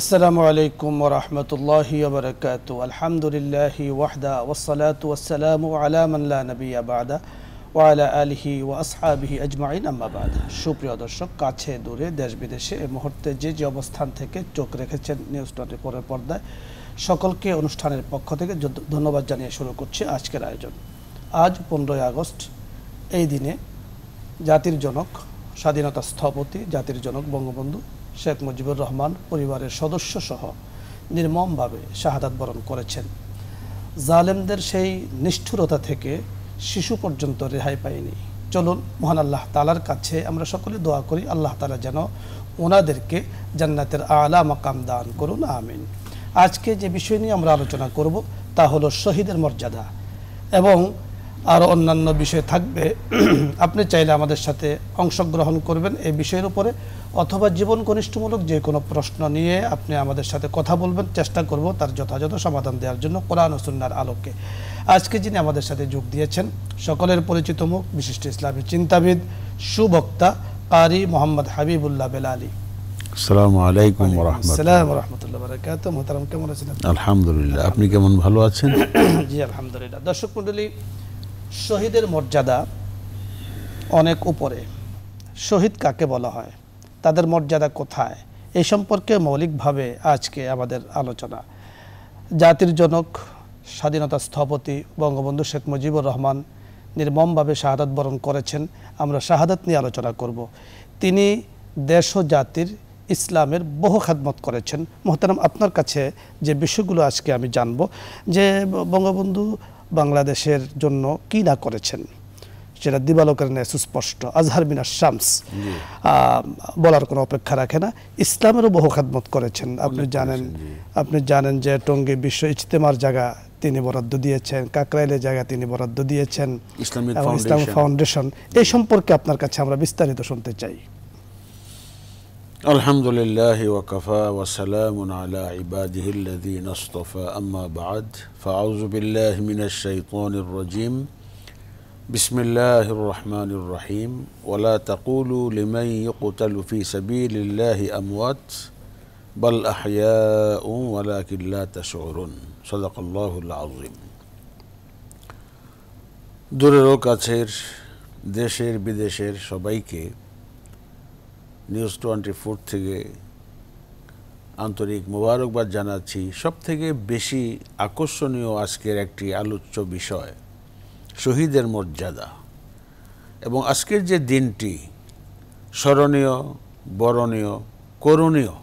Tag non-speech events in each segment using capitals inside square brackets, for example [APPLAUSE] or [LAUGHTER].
আসসালামু আলাইকুম ওরহমতুল্লাহি ওবরকাত আলহামদুলিল্লাহ ওয়াহদা ওসালাত ওসালাম আলামাল্লা নবী আবাদা ওয়ালা আলহি ও আসহাবিহি আজমাইন আম্মাবাদ সুপ্রিয় দর্শক কাছে দূরে দেশ বিদেশে এ মুহূর্তে যে যে অবস্থান থেকে চোখ রেখেছেন নিউজ টোয়েন্টি ফোরের পর্দায় সকলকে অনুষ্ঠানের পক্ষ থেকে ধন্যবাদ জানিয়ে শুরু করছে আজকের আয়োজন আজ পনেরোই আগস্ট এই দিনে জাতির জনক স্বাধীনতা স্থপতি জাতির জনক বঙ্গবন্ধু শেখ মুজিবুর রহমান পরিবারের সদস্য সহ নির্মমভাবে শাহাদাত বরণ করেছেন জালেমদের সেই নিষ্ঠুরতা থেকে শিশু পর্যন্ত রেহাই পায়নি চলুন মহান আল্লাহ তালার কাছে আমরা সকলে দোয়া করি আল্লাহ তালা যেন ওনাদেরকে জান্নাতের আলা মাকাম দান করুন আমিন আজকে যে বিষয় নিয়ে আমরা আলোচনা করব তা হলো শহীদের মর্যাদা এবং আরও অন্যান্য বিষয় থাকবে [CLEARS THROAT] আপনি চাইলে আমাদের সাথে অংশগ্রহণ করবেন এই বিষয়ের উপরে অথবা জীবন ঘনিষ্ঠমূলক যে কোনো প্রশ্ন নিয়ে আপনি আমাদের সাথে কথা বলবেন চেষ্টা করব তার যথাযথ সমাধান দেওয়ার জন্য কোরআন সুন্নার আলোকে আজকে যিনি আমাদের সাথে যোগ দিয়েছেন সকলের পরিচিত মুখ বিশিষ্ট ইসলামী চিন্তাবিদ সুবক্তা কারি মোহাম্মদ হাবিবুল্লাহ বেলা আলী আলহামদুলিল্লাহ আপনি কেমন ভালো আছেন [CLEARS THROAT] জি আলহামদুলিল্লাহ দর্শক মন্ডলী শহীদের মর্যাদা অনেক উপরে শহীদ কাকে বলা হয় তাদের মর্যাদা কোথায় এ সম্পর্কে মৌলিকভাবে আজকে আমাদের আলোচনা জাতির জনক স্বাধীনতা স্থপতি বঙ্গবন্ধু শেখ মুজিবুর রহমান নির্মমভাবে শাহাদাত বরণ করেছেন আমরা শাহাদাত নিয়ে আলোচনা করব তিনি দেশ ও জাতির ইসলামের বহু খাদমত করেছেন মোহতারাম আপনার কাছে যে বিষয়গুলো আজকে আমি জানব যে বঙ্গবন্ধু বাংলাদেশের জন্য কি না করেছেন সেটা দিবালোকের ন্যায় সুস্পষ্ট আজহার মিনার শামস বলার কোনো অপেক্ষা রাখে না ইসলামেরও বহু খাদমত করেছেন আপনি জানেন আপনি জানেন যে টঙ্গী বিশ্ব ইজতেমার জায়গা তিনি বরাদ্দ দিয়েছেন কাকরাইলের জায়গা তিনি বরাদ্দ দিয়েছেন ইসলাম ফাউন্ডেশন এই সম্পর্কে আপনার কাছে আমরা বিস্তারিত শুনতে চাই الحمد لله وكفى وسلام على عباده الذين اصطفى أما بعد فأعوذ بالله من الشيطان الرجيم بسم الله الرحمن الرحيم ولا تقولوا لمن يقتل في سبيل الله أموات بل أحياء ولكن لا تشعرون صدق الله العظيم দূরেরও কাছের دشير بدشير شبايكي নিউজ টোয়েন্টি ফোর থেকে আন্তরিক মোবারকবাদ জানাচ্ছি সবথেকে বেশি আকর্ষণীয় আজকের একটি আলোচ্য বিষয় শহীদের মর্যাদা এবং আজকের যে দিনটি স্মরণীয় বরণীয় করণীয়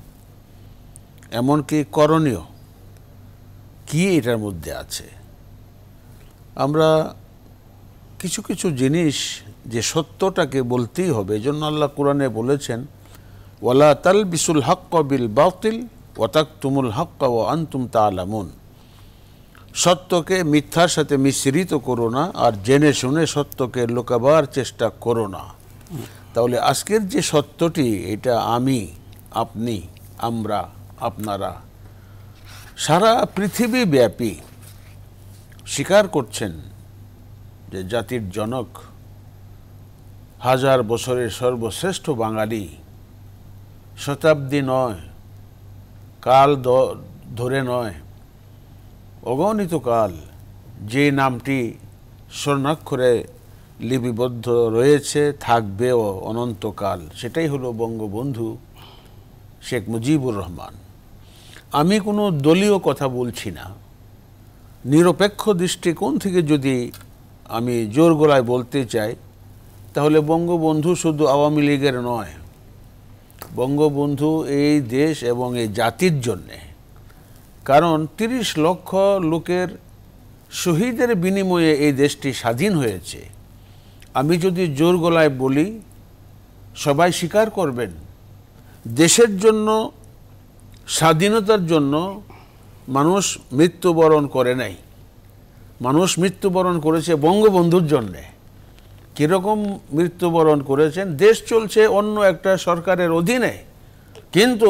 এমনকি করণীয় কি এটার মধ্যে আছে আমরা কিছু কিছু জিনিস যে সত্যটাকে বলতেই হবে এজন্য আল্লাহ কোরআনে বলেছেন ওয়ালা তাল বিসুল হক বিল বাতিল ওয়াতাক তুমুল হক ও আন্তুম তালামুন সত্যকে মিথ্যার সাথে মিশ্রিত করো না আর জেনে শুনে সত্যকে লোকাবার চেষ্টা করো না তাহলে আজকের যে সত্যটি এটা আমি আপনি আমরা আপনারা সারা পৃথিবী ব্যাপী স্বীকার করছেন যে জাতির জনক হাজার বছরের সর্বশ্রেষ্ঠ বাঙালি শতাব্দী নয় কাল ধরে নয় অগণিত কাল যে নামটি স্বর্ণাক্ষরে লিপিবদ্ধ রয়েছে থাকবেও অনন্তকাল সেটাই হলো বঙ্গবন্ধু শেখ মুজিবুর রহমান আমি কোনো দলীয় কথা বলছি না নিরপেক্ষ দৃষ্টিকোণ থেকে যদি আমি জোর গলায় বলতে চাই তাহলে বঙ্গবন্ধু শুধু আওয়ামী লীগের নয় বঙ্গবন্ধু এই দেশ এবং এই জাতির জন্যে কারণ তিরিশ লক্ষ লোকের শহীদের বিনিময়ে এই দেশটি স্বাধীন হয়েছে আমি যদি জোর গলায় বলি সবাই স্বীকার করবেন দেশের জন্য স্বাধীনতার জন্য মানুষ মৃত্যুবরণ করে নাই মানুষ মৃত্যুবরণ করেছে বঙ্গবন্ধুর জন্যে কীরকম মৃত্যুবরণ করেছেন দেশ চলছে অন্য একটা সরকারের অধীনে কিন্তু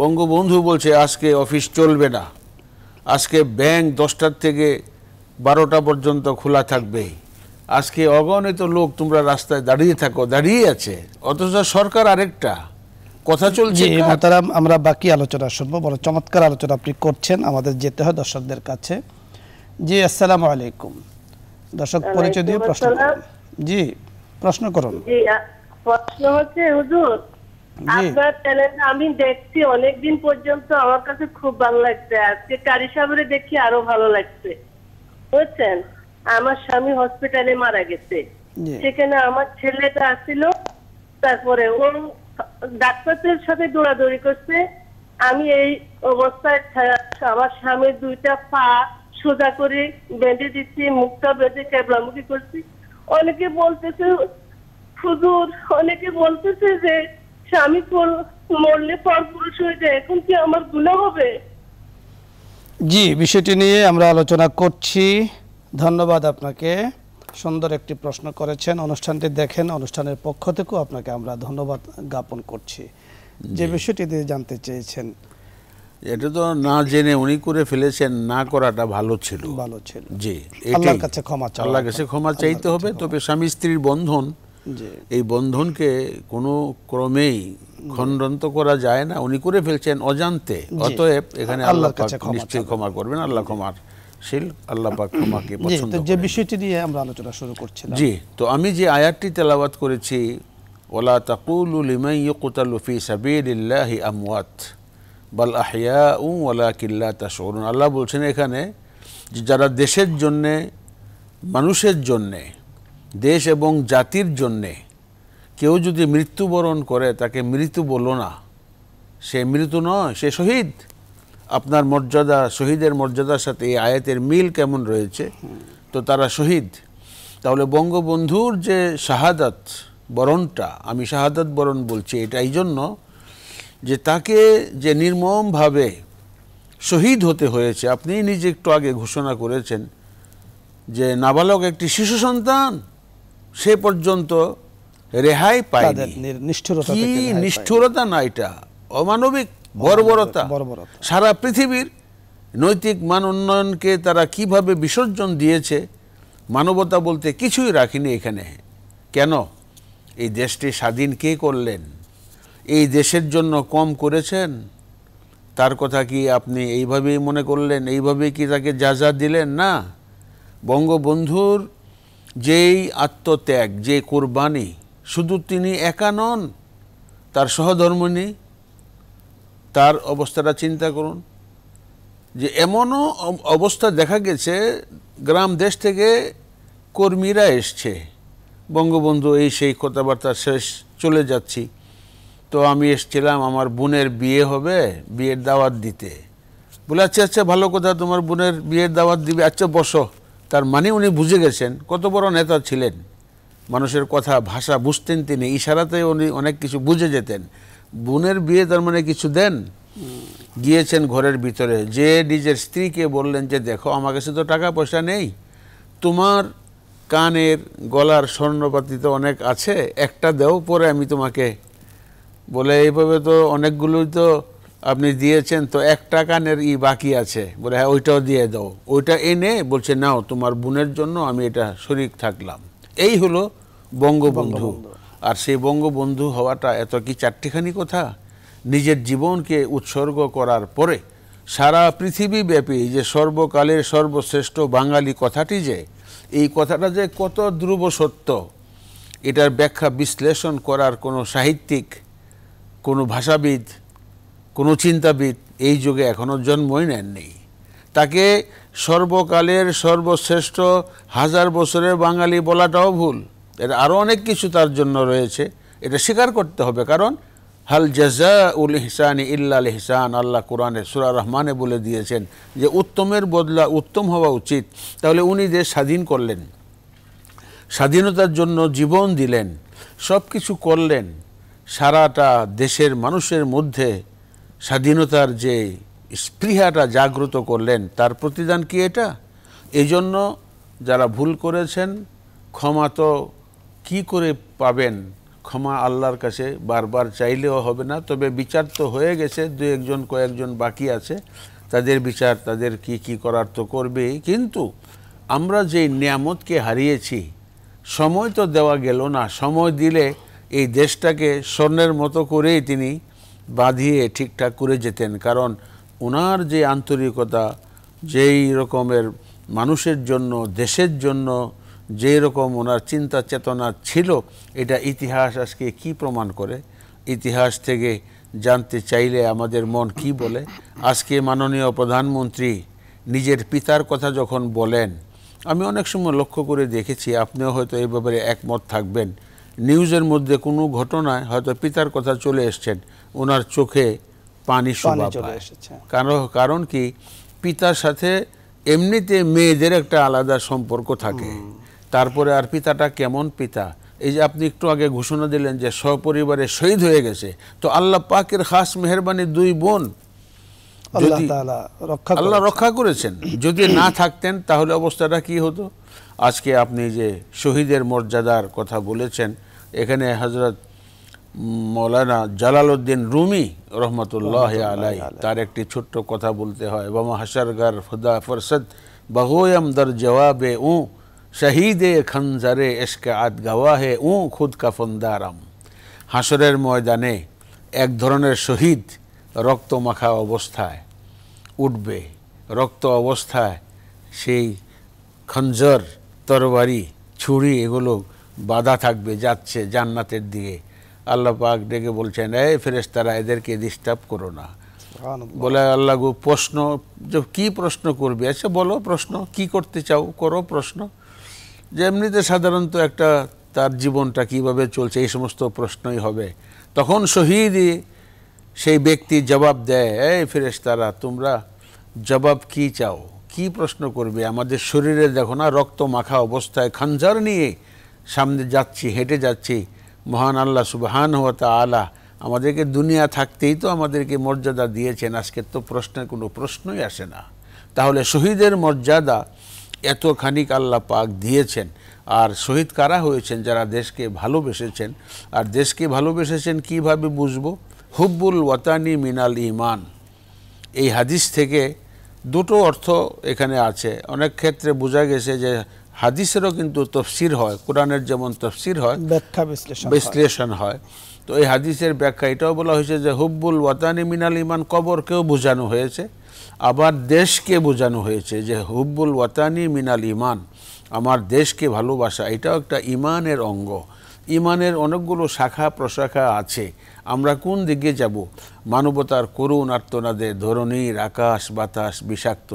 বঙ্গবন্ধু বলছে আজকে অফিস চলবে না আজকে ব্যাংক দশটার থেকে বারোটা পর্যন্ত খোলা থাকবে আজকে অগণিত লোক তোমরা রাস্তায় দাঁড়িয়ে থাকো দাঁড়িয়ে আছে অথচ সরকার আরেকটা কথা চলছে মাতারাম আমরা বাকি আলোচনা শুনবো বড় চমৎকার আলোচনা আপনি করছেন আমাদের যেতে হয় দর্শকদের কাছে জি আসসালামু আলাইকুম দর্শক পরিচয় দিয়ে প্রশ্ন জি প্রশ্ন করুন জি প্রশ্ন হচ্ছে হুজুর আপনার চ্যানেল আমি দেখছি অনেকদিন পর্যন্ত আমার কাছে খুব ভালো লাগছে আজকে কারি সাবরে দেখি আরো ভালো লাগছে বুঝছেন আমার স্বামী হসপিটালে মারা গেছে সেখানে আমার ছেলেটা আসছিল তারপরে ও ডাক্তারদের সাথে দৌড়াদৌড়ি করছে আমি এই অবস্থায় আমার স্বামীর দুইটা পা সোজা করে বেঁধে দিচ্ছি মুখটা বেঁধে কেবলামুখী করছি অনেকে বলতেছে হুজুর অনেকে বলতেছে যে স্বামী মরলে পর পুরুষ হয়ে যায় এখন কি আমার গুণা হবে জি বিষয়টি নিয়ে আমরা আলোচনা করছি ধন্যবাদ আপনাকে সুন্দর একটি প্রশ্ন করেছেন অনুষ্ঠানটি দেখেন অনুষ্ঠানের পক্ষ থেকেও আপনাকে আমরা ধন্যবাদ জ্ঞাপন করছি যে বিষয়টি দিয়ে জানতে চেয়েছেন এটা তো না জেনে উনি করে ফেলেছেন না করাটা ভালো ছিল ভালো ছিল জি আল্লাহর কাছে ক্ষমা আল্লাহর কাছে ক্ষমা চাইতে হবে তবে স্বামী স্ত্রীর বন্ধন এই বন্ধনকে কোনো ক্রমেই খণ্ডন্ত করা যায় না উনি করে ফেলছেন অজান্তে অতএব এখানে আল্লাহ নিশ্চয়ই ক্ষমা করবেন আল্লাহ ক্ষমার শীল আল্লাহ পাক ক্ষমাকে পছন্দ যে বিষয়টি নিয়ে আমরা আলোচনা শুরু করছিলাম জি তো আমি যে আয়াতটি তেলাওয়াত করেছি ওলা তাকুলু লিমাই ইয়ুকতালু ফি সাবিলিল্লাহি আমওয়াত বাল আহিয়া উ ওয়ালা কিল্লা শরুন আল্লাহ বলছেন এখানে যে যারা দেশের জন্যে মানুষের জন্যে দেশ এবং জাতির জন্যে কেউ যদি মৃত্যুবরণ করে তাকে মৃত্যু বলো না সে মৃত্যু নয় সে শহীদ আপনার মর্যাদা শহীদের মর্যাদার সাথে এই আয়াতের মিল কেমন রয়েছে তো তারা শহীদ তাহলে বঙ্গবন্ধুর যে শাহাদাত বরণটা আমি শাহাদাত বরণ বলছি এটা এই জন্য যে তাকে যে নির্মমভাবে শহীদ হতে হয়েছে আপনি নিজে একটু আগে ঘোষণা করেছেন যে নাবালক একটি শিশু সন্তান সে পর্যন্ত রেহাই পায় কি নিষ্ঠুরতা না এটা অমানবিক বর্বরতা সারা পৃথিবীর নৈতিক মান উন্নয়নকে তারা কিভাবে বিসর্জন দিয়েছে মানবতা বলতে কিছুই রাখিনি এখানে কেন এই দেশটি স্বাধীন কে করলেন এই দেশের জন্য কম করেছেন তার কথা কি আপনি এইভাবেই মনে করলেন এইভাবেই কি তাকে যা যা দিলেন না বঙ্গবন্ধুর যেই আত্মত্যাগ যে কোরবানি শুধু তিনি একা নন তার সহধর্মিনী তার অবস্থাটা চিন্তা করুন যে এমনও অবস্থা দেখা গেছে গ্রাম দেশ থেকে কর্মীরা এসছে বঙ্গবন্ধু এই সেই কথাবার্তা শেষ চলে যাচ্ছি তো আমি এসছিলাম আমার বোনের বিয়ে হবে বিয়ের দাওয়াত দিতে বলে আচ্ছা আচ্ছা ভালো কথা তোমার বোনের বিয়ের দাওয়াত দিবে আচ্ছা বসো তার মানে উনি বুঝে গেছেন কত বড় নেতা ছিলেন মানুষের কথা ভাষা বুঝতেন তিনি ইশারাতে উনি অনেক কিছু বুঝে যেতেন বোনের বিয়ে তার মানে কিছু দেন গিয়েছেন ঘরের ভিতরে যে নিজের স্ত্রীকে বললেন যে দেখো আমার কাছে তো টাকা পয়সা নেই তোমার কানের গলার স্বর্ণপাতি তো অনেক আছে একটা দেও পরে আমি তোমাকে বলে এইভাবে তো অনেকগুলোই তো আপনি দিয়েছেন তো এক নের ই বাকি আছে বলে হ্যাঁ ওইটাও দিয়ে দাও ওইটা এনে বলছে নাও তোমার বোনের জন্য আমি এটা শরিক থাকলাম এই হলো বঙ্গবন্ধু আর সেই বঙ্গবন্ধু হওয়াটা এত কি চারটিখানি কথা নিজের জীবনকে উৎসর্গ করার পরে সারা পৃথিবীব্যাপী যে সর্বকালের সর্বশ্রেষ্ঠ বাঙালি কথাটি যে এই কথাটা যে কত ধ্রুব সত্য এটার ব্যাখ্যা বিশ্লেষণ করার কোনো সাহিত্যিক কোনো ভাষাবিদ কোনো চিন্তাবিদ এই যুগে এখনও জন্মই নেননি তাকে সর্বকালের সর্বশ্রেষ্ঠ হাজার বছরের বাঙালি বলাটাও ভুল এটা আরও অনেক কিছু তার জন্য রয়েছে এটা স্বীকার করতে হবে কারণ হাল জাজা উল হিসান ইল্লা হিসান আল্লাহ কোরআনে সুরা রহমানে বলে দিয়েছেন যে উত্তমের বদলা উত্তম হওয়া উচিত তাহলে উনি দেশ স্বাধীন করলেন স্বাধীনতার জন্য জীবন দিলেন সব কিছু করলেন সারাটা দেশের মানুষের মধ্যে স্বাধীনতার যে স্পৃহাটা জাগ্রত করলেন তার প্রতিদান কি এটা এজন্য যারা ভুল করেছেন ক্ষমা তো কি করে পাবেন ক্ষমা আল্লাহর কাছে বারবার চাইলেও হবে না তবে বিচার তো হয়ে গেছে দু একজন কয়েকজন বাকি আছে তাদের বিচার তাদের কি কি করার তো করবেই কিন্তু আমরা যেই নিয়ামতকে হারিয়েছি সময় তো দেওয়া গেল না সময় দিলে এই দেশটাকে স্বর্ণের মতো করেই তিনি বাঁধিয়ে ঠিকঠাক করে যেতেন কারণ ওনার যে আন্তরিকতা যেই রকমের মানুষের জন্য দেশের জন্য যেই রকম ওনার চিন্তা চেতনা ছিল এটা ইতিহাস আজকে কি প্রমাণ করে ইতিহাস থেকে জানতে চাইলে আমাদের মন কি বলে আজকে মাননীয় প্রধানমন্ত্রী নিজের পিতার কথা যখন বলেন আমি অনেক সময় লক্ষ্য করে দেখেছি আপনিও হয়তো এই ব্যাপারে একমত থাকবেন নিউজের মধ্যে কোনো ঘটনায় হয়তো পিতার কথা চলে এসছেন ওনার চোখে পানি শোভা কারণ কারণ কি পিতার সাথে এমনিতে মেয়েদের একটা আলাদা সম্পর্ক থাকে তারপরে আর পিতাটা কেমন পিতা এই যে আপনি একটু আগে ঘোষণা দিলেন যে সপরিবারে শহীদ হয়ে গেছে তো আল্লাহ পাকের খাস মেহরবানি দুই বোন আল্লাহ রক্ষা করেছেন যদি না থাকতেন তাহলে অবস্থাটা কি হতো আজকে আপনি যে শহীদের মর্যাদার কথা বলেছেন এখানে হজরত মৌলানা জালালউদ্দিন রুমি রহমতুল্লাহ আলাই তার একটি ছোট্ট কথা বলতে হয় বামা হাসারগার হুদা ফরসদ বগোয়ম দর জবাবে উ শহীদে খনজারে এসকে আত গাওয়াহে উ খুদ কাফন্দারাম হাসরের ময়দানে এক ধরনের শহীদ রক্ত মাখা অবস্থায় উঠবে রক্ত অবস্থায় সেই খঞ্জর তরবারি ছুরি এগুলো বাধা থাকবে যাচ্ছে জান্নাতের দিকে আল্লাহ পাক ডেকে বলছেন এ ফেরেস্তারা এদেরকে ডিস্টার্ব করো না বলে আল্লাহ প্রশ্ন কি প্রশ্ন করবে আচ্ছা বলো প্রশ্ন কি করতে চাও করো প্রশ্ন যে এমনিতে সাধারণত একটা তার জীবনটা কিভাবে চলছে এই সমস্ত প্রশ্নই হবে তখন শহীদ সেই ব্যক্তি জবাব দেয় এই ফেরেস্তারা তোমরা জবাব কি চাও কি প্রশ্ন করবে আমাদের শরীরে দেখো না রক্ত মাখা অবস্থায় খাঞ্জার নিয়ে সামনে যাচ্ছি হেঁটে যাচ্ছি মহান আল্লাহ সুবাহান হতা আলা আমাদেরকে দুনিয়া থাকতেই তো আমাদেরকে মর্যাদা দিয়েছেন আজকের তো প্রশ্নের কোনো প্রশ্নই আসে না তাহলে শহীদের মর্যাদা এত খানিক আল্লাহ পাক দিয়েছেন আর শহীদ কারা হয়েছেন যারা দেশকে ভালোবেসেছেন আর দেশকে ভালোবেসেছেন কিভাবে বুঝবো হুব্বুল ওয়াতানি মিনাল ইমান এই হাদিস থেকে দুটো অর্থ এখানে আছে অনেক ক্ষেত্রে বোঝা গেছে যে হাদিসেরও কিন্তু তফসির হয় কোরআনের যেমন তফসির হয় ব্যাখ্যা বিশ্লেষণ বিশ্লেষণ হয় তো এই হাদিসের ব্যাখ্যা এটাও বলা হয়েছে যে হুব্বুল ওয়াতানি মিনাল ইমান কবরকেও বোঝানো হয়েছে আবার দেশকে বোঝানো হয়েছে যে হুব্বুল ওয়াতানি মিনাল ইমান আমার দেশকে ভালোবাসা এটাও একটা ইমানের অঙ্গ ইমানের অনেকগুলো শাখা প্রশাখা আছে আমরা কোন দিকে যাব মানবতার করুণ আত্মনাদের ধরনীর আকাশ বাতাস বিষাক্ত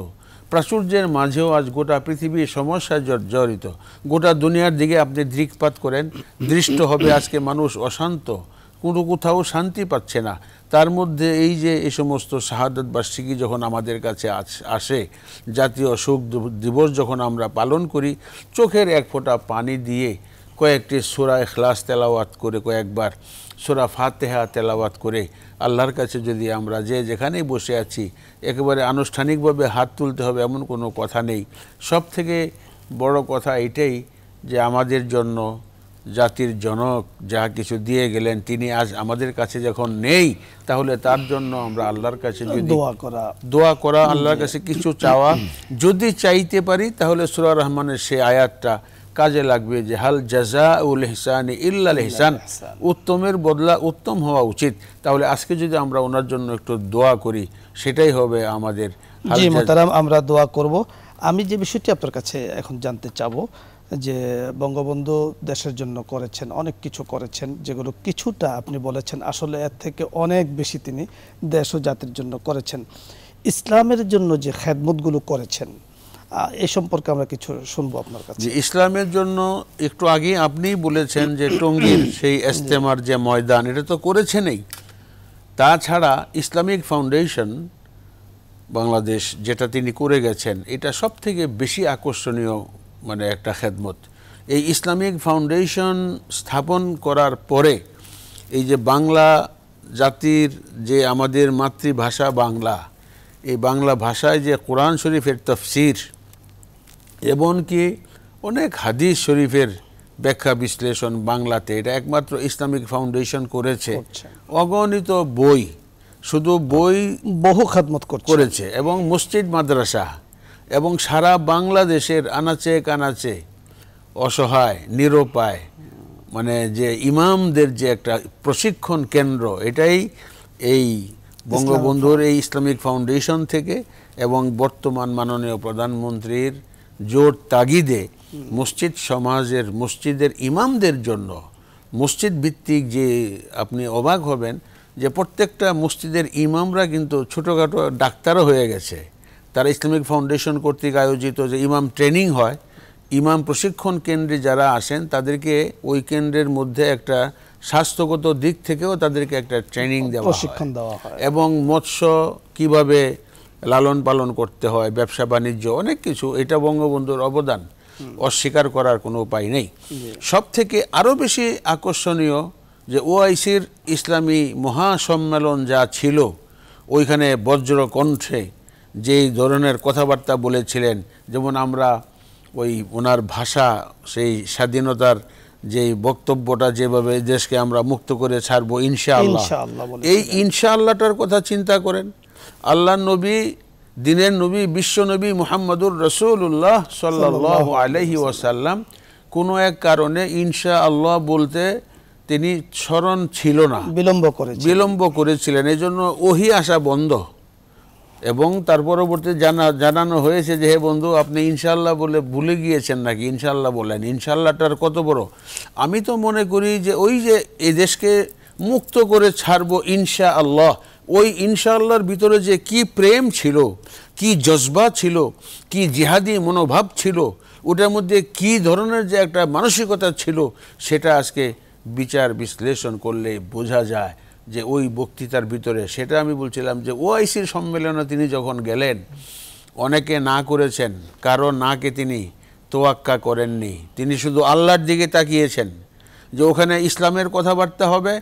প্রাচুর্যের মাঝেও আজ গোটা পৃথিবীর সমস্যা জর্জরিত গোটা দুনিয়ার দিকে আপনি দৃকপাত করেন দৃষ্ট হবে আজকে মানুষ অশান্ত কোনো কোথাও শান্তি পাচ্ছে না তার মধ্যে এই যে এই সমস্ত শাহাদত বার্ষিকী যখন আমাদের কাছে আসে জাতীয় শোক দিবস যখন আমরা পালন করি চোখের এক ফোঁটা পানি দিয়ে কয়েকটি সোরায় খ্লাস তেলাওয়াত করে কয়েকবার সুরা ফাতেহা তেলাওয়াত করে আল্লাহর কাছে যদি আমরা যে যেখানেই বসে আছি একেবারে আনুষ্ঠানিকভাবে হাত তুলতে হবে এমন কোনো কথা নেই সব থেকে বড় কথা এটাই যে আমাদের জন্য জাতির জনক যা কিছু দিয়ে গেলেন তিনি আজ আমাদের কাছে যখন নেই তাহলে তার জন্য আমরা আল্লাহর কাছে যদি দোয়া করা দোয়া করা আল্লাহর কাছে কিছু চাওয়া যদি চাইতে পারি তাহলে সুরা রহমানের সে আয়াতটা কাজে লাগবে যে হাল জাজা উল হিসান ইল্লাল হিসান উত্তমের বদলা উত্তম হওয়া উচিত তাহলে আজকে যদি আমরা ওনার জন্য একটু দোয়া করি সেটাই হবে আমাদের আমরা দোয়া করব আমি যে বিষয়টি আপনার কাছে এখন জানতে চাবো যে বঙ্গবন্ধু দেশের জন্য করেছেন অনেক কিছু করেছেন যেগুলো কিছুটা আপনি বলেছেন আসলে এর থেকে অনেক বেশি তিনি দেশ ও জাতির জন্য করেছেন ইসলামের জন্য যে খেদমতগুলো করেছেন এ সম্পর্কে আমরা কিছু শুনবো আপনার কাছে ইসলামের জন্য একটু আগে আপনিই বলেছেন যে টঙ্গীর [COUGHS] সেই এস্তেমার যে ময়দান এটা তো করেছেনই তাছাড়া ইসলামিক ফাউন্ডেশন বাংলাদেশ যেটা তিনি করে গেছেন এটা সব থেকে বেশি আকর্ষণীয় মানে একটা খেদমত এই ইসলামিক ফাউন্ডেশন স্থাপন করার পরে এই যে বাংলা জাতির যে আমাদের মাতৃভাষা বাংলা এই বাংলা ভাষায় যে কোরআন শরীফের তফসির এমনকি অনেক হাদিস শরীফের ব্যাখ্যা বিশ্লেষণ বাংলাতে এটা একমাত্র ইসলামিক ফাউন্ডেশন করেছে অগণিত বই শুধু বই বহু খাদমত করেছে এবং মসজিদ মাদ্রাসা এবং সারা বাংলাদেশের আনাচে কানাচে অসহায় নিরুপায় মানে যে ইমামদের যে একটা প্রশিক্ষণ কেন্দ্র এটাই এই বঙ্গবন্ধুর এই ইসলামিক ফাউন্ডেশন থেকে এবং বর্তমান মাননীয় প্রধানমন্ত্রীর জোর তাগিদে মসজিদ সমাজের মসজিদের ইমামদের জন্য মসজিদ ভিত্তিক যে আপনি অবাক হবেন যে প্রত্যেকটা মসজিদের ইমামরা কিন্তু ছোটোখাটো ডাক্তারও হয়ে গেছে তারা ইসলামিক ফাউন্ডেশন কর্তৃক আয়োজিত যে ইমাম ট্রেনিং হয় ইমাম প্রশিক্ষণ কেন্দ্রে যারা আসেন তাদেরকে ওই কেন্দ্রের মধ্যে একটা স্বাস্থ্যগত দিক থেকেও তাদেরকে একটা ট্রেনিং দেওয়া প্রশিক্ষণ দেওয়া হয় এবং মৎস্য কিভাবে লালন পালন করতে হয় ব্যবসা বাণিজ্য অনেক কিছু এটা বঙ্গবন্ধুর অবদান অস্বীকার করার কোনো উপায় নেই সব থেকে আরও বেশি আকর্ষণীয় যে ওআইসির ইসলামী মহাসম্মেলন যা ছিল ওইখানে বজ্র কণ্ঠে যেই ধরনের কথাবার্তা বলেছিলেন যেমন আমরা ওই ওনার ভাষা সেই স্বাধীনতার যে বক্তব্যটা যেভাবে দেশকে আমরা মুক্ত করে ছাড়বো ইনশাআল্লাহ এই ইনশাআল্লাহটার কথা চিন্তা করেন আল্লাহ নবী দিনের নবী বিশ্ব নবী মোহাম্মদুর রসুল্লাহ সাল্লাহ আলহি ওয়াসাল্লাম কোনো এক কারণে ইনশা আল্লাহ বলতে তিনি স্মরণ ছিল না বিলম্ব করে বিলম্ব করেছিলেন এই জন্য ওহি আসা বন্ধ এবং তার পরবর্তী জানা জানানো হয়েছে যে হে বন্ধু আপনি ইনশাল্লাহ বলে ভুলে গিয়েছেন নাকি ইনশাল্লাহ বললেন ইনশাল্লাহটার কত বড় আমি তো মনে করি যে ওই যে এদেশকে মুক্ত করে ছাড়বো ইনশা আল্লাহ ওই ইনশাআল্লাহর ভিতরে যে কি প্রেম ছিল কি জজবা ছিল কি জিহাদি মনোভাব ছিল ওটার মধ্যে কি ধরনের যে একটা মানসিকতা ছিল সেটা আজকে বিচার বিশ্লেষণ করলে বোঝা যায় যে ওই বক্তৃতার ভিতরে সেটা আমি বলছিলাম যে ওআইসির সম্মেলনে তিনি যখন গেলেন অনেকে না করেছেন কারো নাকে তিনি তোয়াক্কা করেননি তিনি শুধু আল্লাহর দিকে তাকিয়েছেন যে ওখানে ইসলামের কথাবার্তা হবে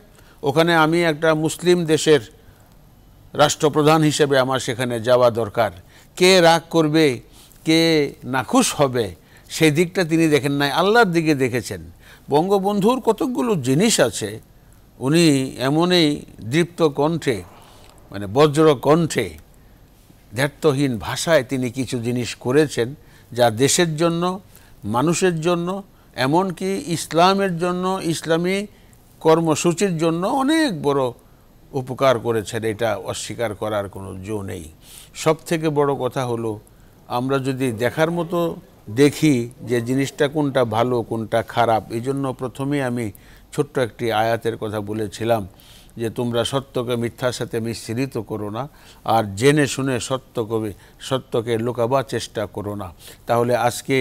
ওখানে আমি একটা মুসলিম দেশের রাষ্ট্রপ্রধান হিসেবে আমার সেখানে যাওয়া দরকার কে রাগ করবে কে নাখুশ হবে সেই দিকটা তিনি দেখেন নাই আল্লাহর দিকে দেখেছেন বঙ্গবন্ধুর কতকগুলো জিনিস আছে উনি এমনই দৃপ্ত কণ্ঠে মানে বজ্র কণ্ঠে ধ্যর্থহীন ভাষায় তিনি কিছু জিনিস করেছেন যা দেশের জন্য মানুষের জন্য এমনকি ইসলামের জন্য ইসলামী কর্মসূচির জন্য অনেক বড় উপকার করেছেন এটা অস্বীকার করার কোনো জো নেই সব থেকে বড় কথা হলো আমরা যদি দেখার মতো দেখি যে জিনিসটা কোনটা ভালো কোনটা খারাপ এই জন্য প্রথমে আমি ছোট্ট একটি আয়াতের কথা বলেছিলাম যে তোমরা সত্যকে মিথ্যার সাথে মিশ্রিত করো না আর জেনে শুনে সত্য কবি সত্যকে লুকাবার চেষ্টা করো না তাহলে আজকে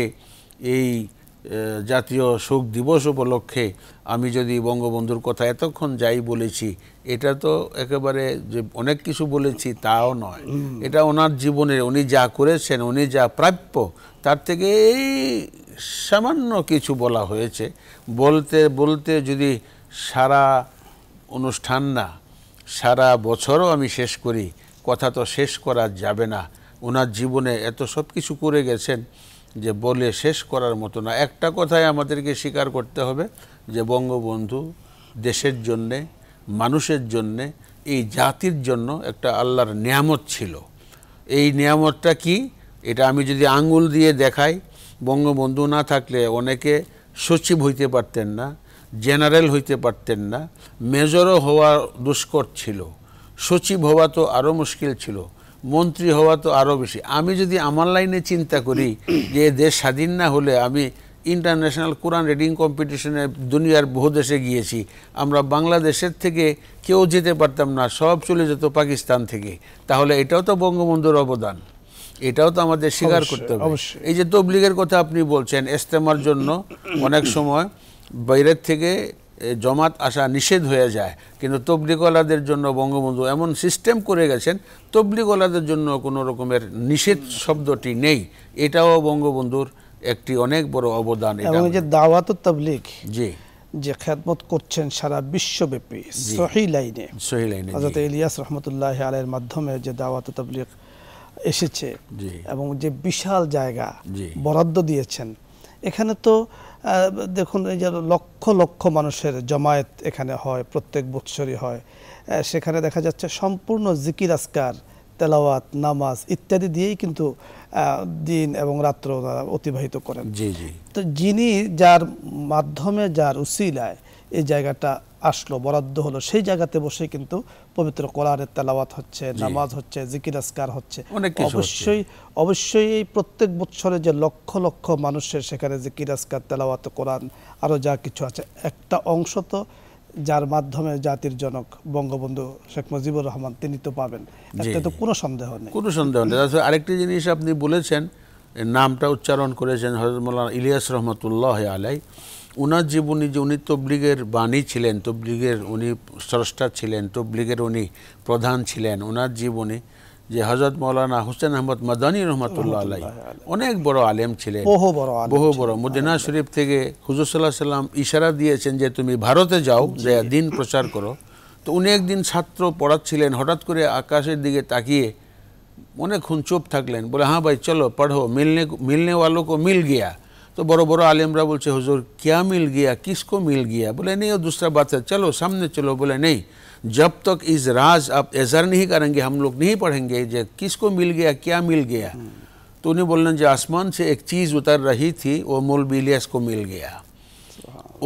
এই জাতীয় শোক দিবস উপলক্ষে আমি যদি বঙ্গবন্ধুর কথা এতক্ষণ যাই বলেছি এটা তো একেবারে যে অনেক কিছু বলেছি তাও নয় এটা ওনার জীবনের উনি যা করেছেন উনি যা প্রাপ্য তার থেকে এই সামান্য কিছু বলা হয়েছে বলতে বলতে যদি সারা অনুষ্ঠান না সারা বছরও আমি শেষ করি কথা তো শেষ করা যাবে না ওনার জীবনে এত সব কিছু করে গেছেন যে বলে শেষ করার মতো না একটা কথাই আমাদেরকে স্বীকার করতে হবে যে বঙ্গবন্ধু দেশের জন্যে মানুষের জন্যে এই জাতির জন্য একটা আল্লাহর নিয়ামত ছিল এই নিয়ামতটা কি এটা আমি যদি আঙ্গুল দিয়ে দেখাই বঙ্গবন্ধু না থাকলে অনেকে সচিব হইতে পারতেন না জেনারেল হইতে পারতেন না মেজরও হওয়া দুষ্কর ছিল সচিব হওয়া তো আরও মুশকিল ছিল মন্ত্রী হওয়া তো আরও বেশি আমি যদি আমার লাইনে চিন্তা করি যে দেশ স্বাধীন না হলে আমি ইন্টারন্যাশনাল কোরআন রিডিং কম্পিটিশনে দুনিয়ার বহু দেশে গিয়েছি আমরা বাংলাদেশের থেকে কেউ যেতে পারতাম না সব চলে যেত পাকিস্তান থেকে তাহলে এটাও তো বঙ্গবন্ধুর অবদান এটাও তো আমাদের স্বীকার করতে হবে এই যে তবলিগের কথা আপনি বলছেন ইস্তেমার জন্য অনেক সময় বাইরের থেকে জমাত আসা নিষেধ হয়ে যায় কিন্তু তবলিগলাদের জন্য বঙ্গবন্ধু এমন সিস্টেম করে গেছেন তবলিগলাদের জন্য কোনো রকমের নিষেধ শব্দটি নেই এটাও বঙ্গবন্ধুর একটি অনেক বড় অবদান এবং যে দাওয়াত তবলিগ জি যে খেদমত করছেন সারা বিশ্বব্যাপী সহি লাইনে সহি লাইনে হযরত ইলিয়াস রহমতুল্লাহ আলের মাধ্যমে যে দাওয়াত তবলিগ এসেছে এবং যে বিশাল জায়গা বরাদ্দ দিয়েছেন এখানে তো দেখুন এই যে লক্ষ লক্ষ মানুষের জমায়েত এখানে হয় প্রত্যেক বৎসরই হয় সেখানে দেখা যাচ্ছে সম্পূর্ণ জিকির আসকার তেলাওয়াত নামাজ ইত্যাদি দিয়েই কিন্তু দিন এবং রাত্র অতিবাহিত করেন জি জি তো যিনি যার মাধ্যমে যার উসিলায় এই জায়গাটা আসলো বরাদ্দ হলো সেই জায়গাতে বসে কিন্তু পবিত্র কোরআনের তেলাওয়াত হচ্ছে নামাজ হচ্ছে জিকির আসকার হচ্ছে অবশ্যই অবশ্যই এই প্রত্যেক বছরে যে লক্ষ লক্ষ মানুষের সেখানে জিকির আসকার তেলাওয়াত কোরআন আরও যা কিছু আছে একটা অংশ তো যার মাধ্যমে জাতির জনক বঙ্গবন্ধু শেখ মুজিবুর রহমান তিনি তো পাবেন একটা তো কোনো সন্দেহ নেই কোনো সন্দেহ নেই আরেকটি জিনিস আপনি বলেছেন নামটা উচ্চারণ করেছেন হজরত মৌলানা ইলিয়াস রহমতুল্লাহ আলাই ওনার জীবনী যে উনি তবলিগের বাণী ছিলেন তবলিগের উনি স্রষ্টা ছিলেন তবলিগের উনি প্রধান ছিলেন ওনার জীবনী যে হজরত মৌলানা হুসেন আহমদ মাদানী রহমতুল্লাহ আলাই অনেক বড় আলেম ছিলেন বহু বড় বহু বড় মদিনা শরীফ থেকে হুজুর সাল্লাহ সাল্লাম ইশারা দিয়েছেন যে তুমি ভারতে যাও যে দিন প্রচার করো তো উনি একদিন ছাত্র পড়াচ্ছিলেন হঠাৎ করে আকাশের দিকে তাকিয়ে অনেকক্ষণ চুপ থাকলেন বলে হ্যাঁ ভাই চলো পড়ো মিলনে মিলনে ওয়ালো কো মিল গিয়া তো বড় বড় আলিমরা বলছে হুজুর কে মিল গিয়া কিসকো মিল গিয়া বলে নেই দুসরা বাত চলো সামনে চলো বলে নেই জব তক ইজ রাজ আপ এজার নেই করেন লোক নেই পড়েঙ্গে যে কিসকো মিল গিয়া ক্যা মিল গিয়া তো উনি বললেন যে আসমান সে এক চিজ উতার রহি থি ও মৌলবি ইলিয়াসকো মিল গিয়া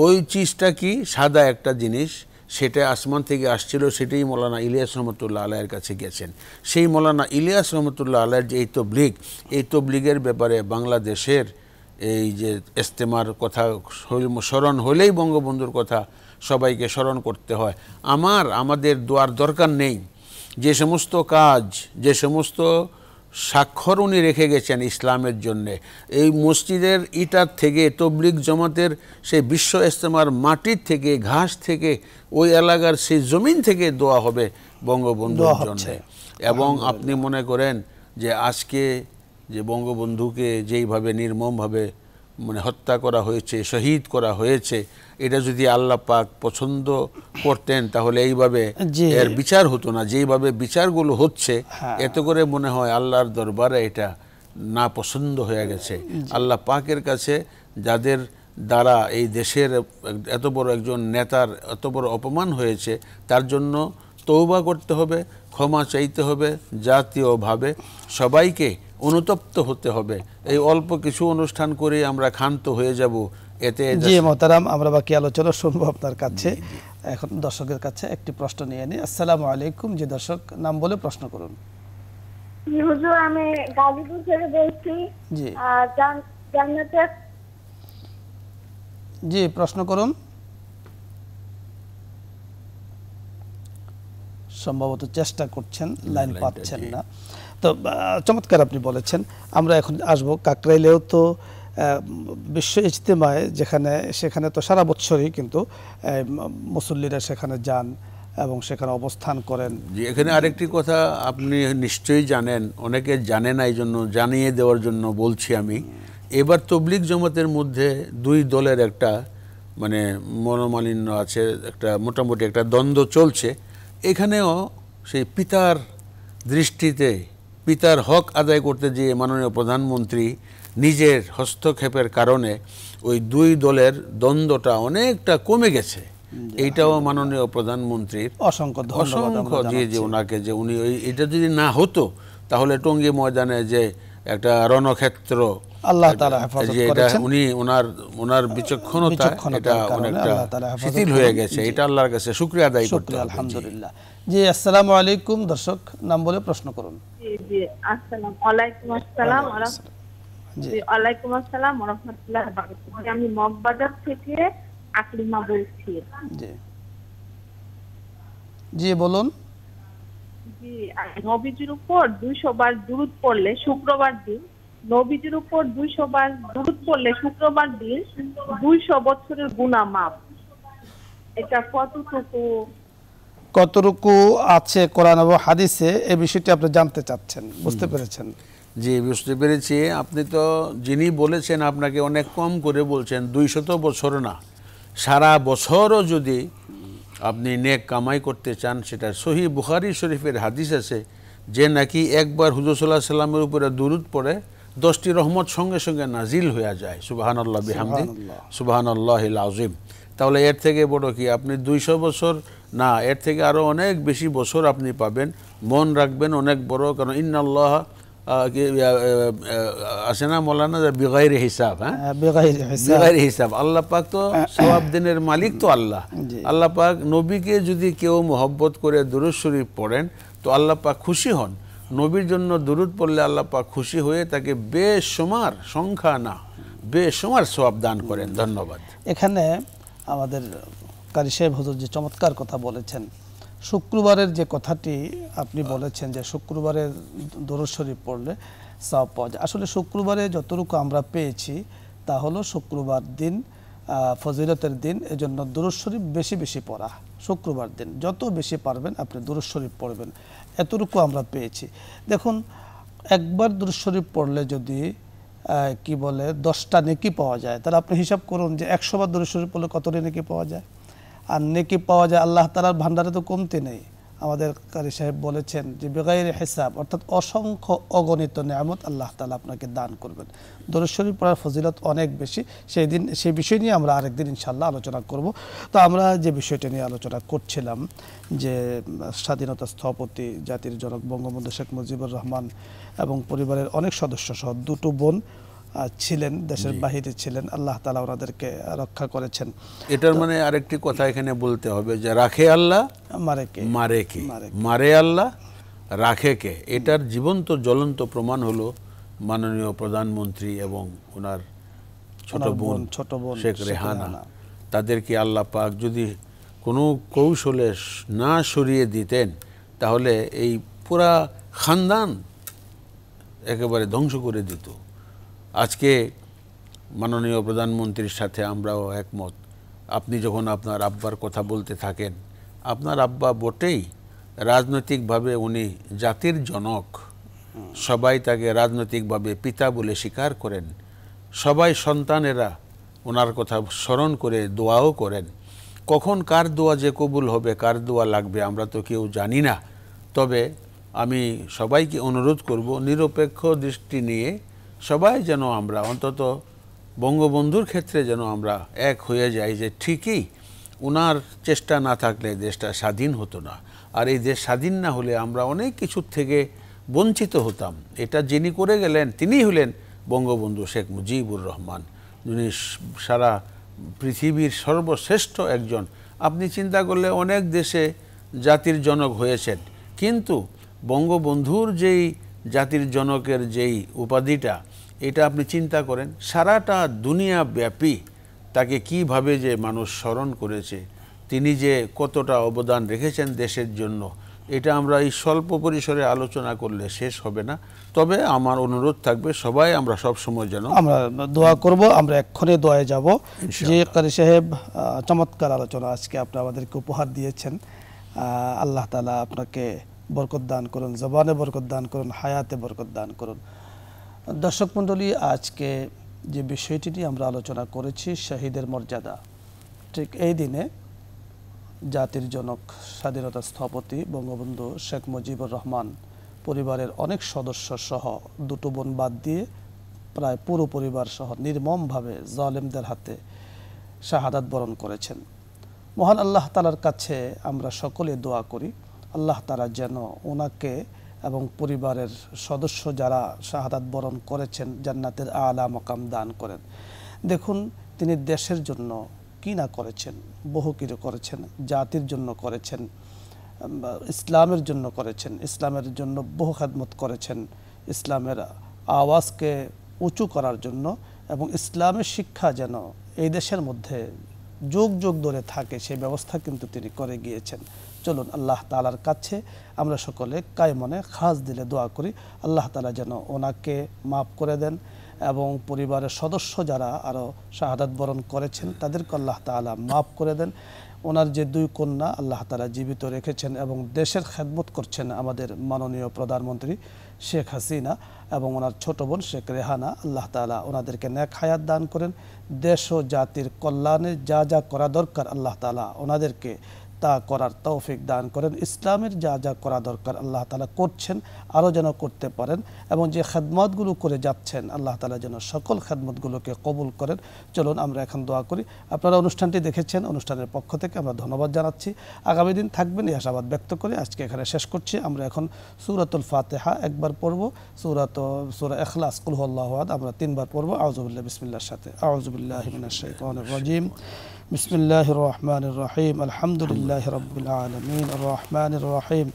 ওই চিজটা কি সাদা একটা জিনিস সেটা আসমান থেকে আসছিল সেটাই মৌলানা ইলিয়াস রহমতুল্লাহ আল্লাহের কাছে গেছেন সেই মৌলানা ইলিয়াস রহমতুল্লাহ আল্লাহর যে এই তবলিগ এই তবলিগের ব্যাপারে বাংলাদেশের এই যে ইস্তেমার কথা স্মরণ হলেই বঙ্গবন্ধুর কথা সবাইকে স্মরণ করতে হয় আমার আমাদের দোয়ার দরকার নেই যে সমস্ত কাজ যে সমস্ত স্বাক্ষর উনি রেখে গেছেন ইসলামের জন্যে এই মসজিদের ইটার থেকে তবলিক জমাতের সেই বিশ্ব ইস্তেমার মাটির থেকে ঘাস থেকে ওই এলাকার সেই জমিন থেকে দোয়া হবে বঙ্গবন্ধুর জন্য এবং আপনি মনে করেন যে আজকে যে বঙ্গবন্ধুকে যেইভাবে নির্মমভাবে মানে হত্যা করা হয়েছে শহীদ করা হয়েছে এটা যদি আল্লাহ পাক পছন্দ করতেন তাহলে এইভাবে এর বিচার হতো না যেইভাবে বিচারগুলো হচ্ছে হ্যাঁ। এত করে মনে হয় আল্লাহর দরবারে এটা না পছন্দ হয়ে গেছে আল্লাহ পাকের কাছে যাদের দ্বারা এই দেশের এত বড় একজন নেতার এত বড় অপমান হয়েছে তার জন্য তৌবা করতে হবে ক্ষমা চাইতে হবে জাতীয়ভাবে সবাইকে অনুতপ্ত হতে হবে এই অল্প কিছু অনুষ্ঠান করে আমরা ক্ষান্ত হয়ে যাব এতে জি মোহতারাম আমরা বাকি আলোচনা শুনবো আপনার কাছে এখন দর্শকের কাছে একটি প্রশ্ন নিয়ে নিই আসসালামু আলাইকুম যে দর্শক নাম বলে প্রশ্ন করুন হুজুর আমি গাজীপুর থেকে বলছি জি জান্নাতে জি প্রশ্ন করুন সম্ভবত চেষ্টা করছেন লাইন পাচ্ছেন না তো চমৎকার আপনি বলেছেন আমরা এখন আসবো কাকরাইলেও তো বিশ্ব ইজতেমায় যেখানে সেখানে তো সারা বছরই কিন্তু মুসল্লিরা সেখানে যান এবং সেখানে অবস্থান করেন এখানে আরেকটি কথা আপনি নিশ্চয়ই জানেন অনেকে জানে না এই জন্য জানিয়ে দেওয়ার জন্য বলছি আমি এবার তবলিক জমাতের মধ্যে দুই দলের একটা মানে মনোমালিন্য আছে একটা মোটামুটি একটা দ্বন্দ্ব চলছে এখানেও সেই পিতার দৃষ্টিতে পিতার হক আদায় করতে যেয়ে মাননীয় প্রধানমন্ত্রী নিজের হস্তক্ষেপের কারণে ওই দুই দলের দ্বন্দ্বটা অনেকটা কমে গেছে এইটাও মাননীয় প্রধানমন্ত্রীর অসংখ্য অসংখ্য যে যে ওনাকে যে উনি ওই এটা যদি না হতো তাহলে টঙ্গী ময়দানে যে একটা রণক্ষেত্র আল্লাহ তাআলা হেফাজত করেছেন উনি ওনার ওনার বিচক্ষণতা এটা অনেকটা শিথিল হয়ে গেছে এটা আল্লাহর কাছে শুকরিয়া আদায় করতে আলহামদুলিল্লাহ জি আসসালামু আলাইকুম দর্শক নাম বলে প্রশ্ন করুন জি জি আসসালামু আলাইকুম আসসালাম জি আসসালাম ওয়া আমি থেকে আকলিমা বলছি জি জি বলুন জি নবীজির উপর 200 বার পড়লে শুক্রবার দিন নবীজির উপর 200 বার দুরূদ পড়লে শুক্রবার দিন 200 বছরের গুনাহ মাপ এটা কতটুকু কতটুকু আছে কোরআন এবং হাদিসে এই বিষয়টি আপনি জানতে চাচ্ছেন বুঝতে পেরেছেন জি বুঝতে পেরেছি আপনি তো যিনি বলেছেন আপনাকে অনেক কম করে বলছেন দুইশত বছর না সারা বছরও যদি আপনি নেক কামাই করতে চান সেটা সহি বুখারি শরীফের হাদিস আছে যে নাকি একবার হুজুর সাল্লাহ সাল্লামের উপরে দূরত পড়ে দশটি রহমত সঙ্গে সঙ্গে নাজিল হয়ে যায় সুবাহান আল্লাহ বিহামদিন সুবাহান আল্লাহ আজিম তাহলে এর থেকে বড় কি আপনি দুইশো বছর না এর থেকে আরও অনেক বেশি বছর আপনি পাবেন মন রাখবেন অনেক বড় কারণ ইন্নাল্লাহ আসে না মৌলানা বেগাইর হিসাব হ্যাঁ, হ্যাঁ বেগাইর হিসাব আল্লাহ পাক তো হ্যাঁ। সব দিনের মালিক তো আল্লাহ আল্লাহ পাক নবীকে যদি কেউ মোহব্বত করে দুরুদ শরীফ পড়েন তো আল্লাহ পাক খুশি হন নবীর জন্য দুরুদ পড়লে আল্লাহ পাক খুশি হয়ে তাকে সমার সংখ্যা না বেশমার সব দান করেন ধন্যবাদ এখানে আমাদের কারি সাহেব হজুর যে চমৎকার কথা বলেছেন শুক্রবারের যে কথাটি আপনি বলেছেন যে শুক্রবারে দরুদ শরীফ পড়লে সাপ পাওয়া যায় আসলে শুক্রবারে যতটুকু আমরা পেয়েছি তা হলো শুক্রবার দিন ফজিলতের দিন এজন্য দুরুজ বেশি বেশি পড়া শুক্রবার দিন যত বেশি পারবেন আপনি দুরুজ পড়বেন এতটুকু আমরা পেয়েছি দেখুন একবার দুরুজ পড়লে যদি কি বলে দশটা নেকি পাওয়া যায় তাহলে আপনি হিসাব করুন যে একশো বা দূরে শরীর পড়লে কতটা নেকি পাওয়া যায় আর নেকি পাওয়া যায় আল্লাহ তালার ভান্ডারে তো কমতে নেই আমাদের কারি সাহেব বলেছেন যে বেগাইয়ের হিসাব অর্থাৎ অসংখ্য অগণিত নিয়ামত আল্লাহ তালা আপনাকে দান করবেন দরশ্বরী পড়ার ফজিলত অনেক বেশি সেই দিন সেই বিষয় নিয়ে আমরা আরেকদিন ইনশাল্লাহ আলোচনা করব তো আমরা যে বিষয়টা নিয়ে আলোচনা করছিলাম যে স্বাধীনতা স্থপতি জাতির জনক বঙ্গবন্ধু শেখ মুজিবুর রহমান এবং পরিবারের অনেক সদস্য সহ দুটো বোন ছিলেন দেশের বাহিরে ছিলেন আল্লাহ তালা ওনাদেরকে রক্ষা করেছেন এটার মানে আরেকটি কথা এখানে বলতে হবে যে রাখে আল্লাহ মারে কে মারে কে মারে আল্লাহ রাখে কে এটার জীবন্ত জ্বলন্ত প্রমাণ হলো মাননীয় প্রধানমন্ত্রী এবং ওনার ছোট বোন ছোট বোন শেখ রেহানা তাদেরকে আল্লাহ পাক যদি কোনো কৌশলে না সরিয়ে দিতেন তাহলে এই পুরা খানদান একেবারে ধ্বংস করে দিত আজকে মাননীয় প্রধানমন্ত্রীর সাথে আমরাও একমত আপনি যখন আপনার আব্বার কথা বলতে থাকেন আপনার আব্বা বটেই রাজনৈতিকভাবে উনি জাতির জনক সবাই তাকে রাজনৈতিকভাবে পিতা বলে স্বীকার করেন সবাই সন্তানেরা ওনার কথা স্মরণ করে দোয়াও করেন কখন কার দোয়া যে কবুল হবে কার দোয়া লাগবে আমরা তো কেউ জানি না তবে আমি সবাইকে অনুরোধ করব নিরপেক্ষ দৃষ্টি নিয়ে সবাই যেন আমরা অন্তত বঙ্গবন্ধুর ক্ষেত্রে যেন আমরা এক হয়ে যাই যে ঠিকই ওনার চেষ্টা না থাকলে দেশটা স্বাধীন হতো না আর এই দেশ স্বাধীন না হলে আমরা অনেক কিছুর থেকে বঞ্চিত হতাম এটা যিনি করে গেলেন তিনি হলেন বঙ্গবন্ধু শেখ মুজিবুর রহমান যিনি সারা পৃথিবীর সর্বশ্রেষ্ঠ একজন আপনি চিন্তা করলে অনেক দেশে জাতির জনক হয়েছেন কিন্তু বঙ্গবন্ধুর যেই জাতির জনকের যেই উপাধিটা এটা আপনি চিন্তা করেন সারাটা দুনিয়া ব্যাপী তাকে কিভাবে যে মানুষ স্মরণ করেছে তিনি যে কতটা অবদান রেখেছেন দেশের জন্য এটা আমরা এই স্বল্প পরিসরে আলোচনা করলে শেষ হবে না তবে আমার অনুরোধ থাকবে সবাই আমরা সব সময় যেন আমরা দোয়া করব আমরা এক্ষণে দোয়া যাব যে কারি সাহেব চমৎকার আলোচনা আজকে আপনি আমাদেরকে উপহার দিয়েছেন আল্লাহ তালা আপনাকে বরকত দান করুন জবানে বরকত দান করুন হায়াতে বরকত দান করুন দর্শক মণ্ডলী আজকে যে বিষয়টি নিয়ে আমরা আলোচনা করেছি শহীদের মর্যাদা ঠিক এই দিনে জাতির জনক স্বাধীনতা স্থপতি বঙ্গবন্ধু শেখ মুজিবুর রহমান পরিবারের অনেক সদস্য সহ দুটো বোন বাদ দিয়ে প্রায় পুরো পরিবার সহ নির্মমভাবে জলেমদের হাতে শাহাদাত বরণ করেছেন মহান আল্লাহ তালার কাছে আমরা সকলে দোয়া করি আল্লাহ তারা যেন ওনাকে এবং পরিবারের সদস্য যারা শাহাদাত বরণ করেছেন জান্নাতের আলা মকাম দান করেন দেখুন তিনি দেশের জন্য কি না করেছেন বহু কিছু করেছেন জাতির জন্য করেছেন ইসলামের জন্য করেছেন ইসলামের জন্য বহু খেদমত করেছেন ইসলামের আওয়াজকে উঁচু করার জন্য এবং ইসলামের শিক্ষা যেন এই দেশের মধ্যে যোগ যোগ ধরে থাকে সেই ব্যবস্থা কিন্তু তিনি করে গিয়েছেন চলুন আল্লাহ তালার কাছে আমরা সকলে কায়মনে খাস দিলে দোয়া করি আল্লাহ তালা যেন ওনাকে মাফ করে দেন এবং পরিবারের সদস্য যারা আরও শাহাদাত বরণ করেছেন তাদেরকে আল্লাহ তালা মাফ করে দেন ওনার যে দুই কন্যা আল্লাহ তালা জীবিত রেখেছেন এবং দেশের খেদমত করছেন আমাদের মাননীয় প্রধানমন্ত্রী শেখ হাসিনা এবং ওনার ছোট বোন শেখ রেহানা আল্লাহ তালা ওনাদেরকে ন্যাক হায়াত দান করেন দেশ ও জাতির কল্যাণে যা যা করা দরকার আল্লাহ তালা ওনাদেরকে তা করার তৌফিক দান করেন ইসলামের যা যা করা দরকার আল্লাহ তালা করছেন আরও যেন করতে পারেন এবং যে খেদমতগুলো করে যাচ্ছেন আল্লাহ তালা যেন সকল খেদমতগুলোকে কবুল করেন চলুন আমরা এখন দোয়া করি আপনারা অনুষ্ঠানটি দেখেছেন অনুষ্ঠানের পক্ষ থেকে আমরা ধন্যবাদ জানাচ্ছি আগামী দিন থাকবেন এই আশাবাদ ব্যক্ত করে আজকে এখানে শেষ করছি আমরা এখন সুরাতুল ফাতেহা একবার পড়ব সুরাত সুরা এখলাস কুলহ আল্লাহাদ আমরা তিনবার পড়ব আউজুবুল্লাহ বিসমিল্লার সাথে আউজুবুল্লাহ রাজিম بسم الله الرحمن الرحيم الحمد لله رب العالمين الرحمن الرحيم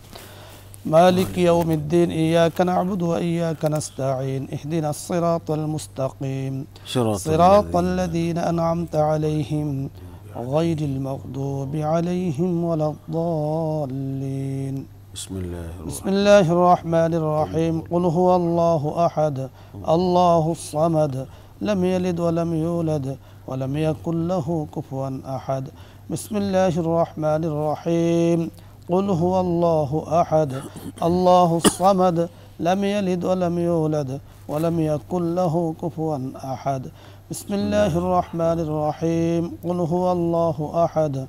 مالك يوم الدين إياك نعبد وإياك نستعين اهدنا الصراط المستقيم صراط, صراط الذين أنعمت عليهم غير المغضوب عليهم ولا الضالين بسم الله الرحمن, بسم الله الرحمن الرحيم قل هو الله أحد الله الصمد لم يلد ولم يولد ولم يكن له كفوا أحد بسم الله الرحمن الرحيم قل هو الله أحد الله الصمد لم يلد ولم يولد ولم يكن له كفوا أحد بسم الله الرحمن الرحيم قل هو الله أحد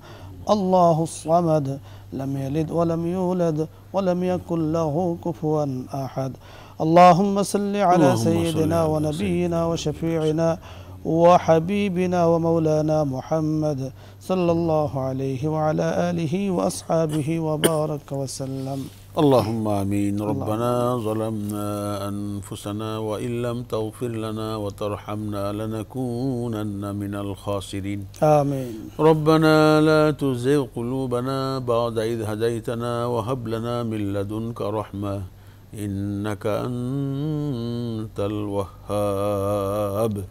الله الصمد لم يلد ولم يولد ولم يكن له كفوا أحد اللهم صل على سيدنا ونبينا وشفيعنا وحبيبنا ومولانا محمد صلى الله عليه وعلى آله وأصحابه وبارك وسلم اللهم امين ربنا ظلمنا انفسنا وان لم تغفر لنا وترحمنا لنكونن من الخاسرين امين ربنا لا تزغ قلوبنا بعد اذ هديتنا وهب لنا من لدنك رحمه إنك أنت الوهاب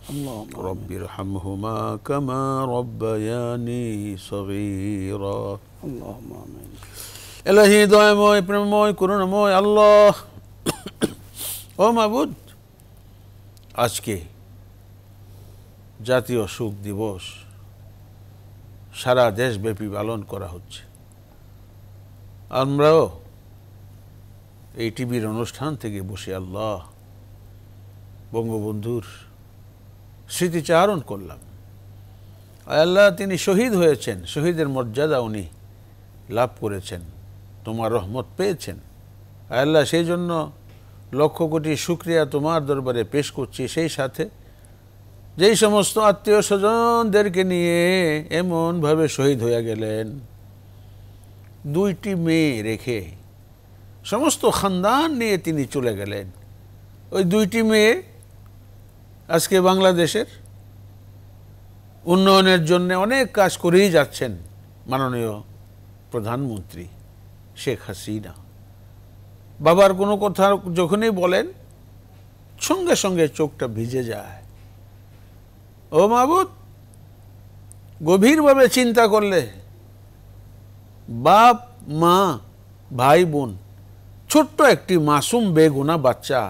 رب ارحمهما كما ربياني صغيرا اللهم آمين إلهي دائموي برموي করুণাময় الله ও মাবুদ আজকে জাতীয় শোক দিবস সারা দেশব্যাপী পালন করা হচ্ছে আমরাও এই টিভির অনুষ্ঠান থেকে বসে আল্লাহ বঙ্গবন্ধুর স্মৃতিচারণ করলাম আল্লাহ তিনি শহীদ হয়েছেন শহীদের মর্যাদা উনি লাভ করেছেন তোমার রহমত পেয়েছেন আল্লাহ সেই জন্য লক্ষ কোটি শুক্রিয়া তোমার দরবারে পেশ করছি সেই সাথে যেই সমস্ত আত্মীয় স্বজনদেরকে নিয়ে এমনভাবে শহীদ হয়ে গেলেন দুইটি মেয়ে রেখে সমস্ত খানদান নিয়ে তিনি চলে গেলেন ওই দুইটি মেয়ে আজকে বাংলাদেশের উন্নয়নের জন্য অনেক কাজ করেই যাচ্ছেন মাননীয় প্রধানমন্ত্রী শেখ হাসিনা বাবার কোনো কথা যখনই বলেন সঙ্গে সঙ্গে চোখটা ভিজে যায় ও মাবুদ গভীরভাবে চিন্তা করলে বাপ মা ভাই বোন ছোট্ট একটি মাসুম বেগুনা বাচ্চা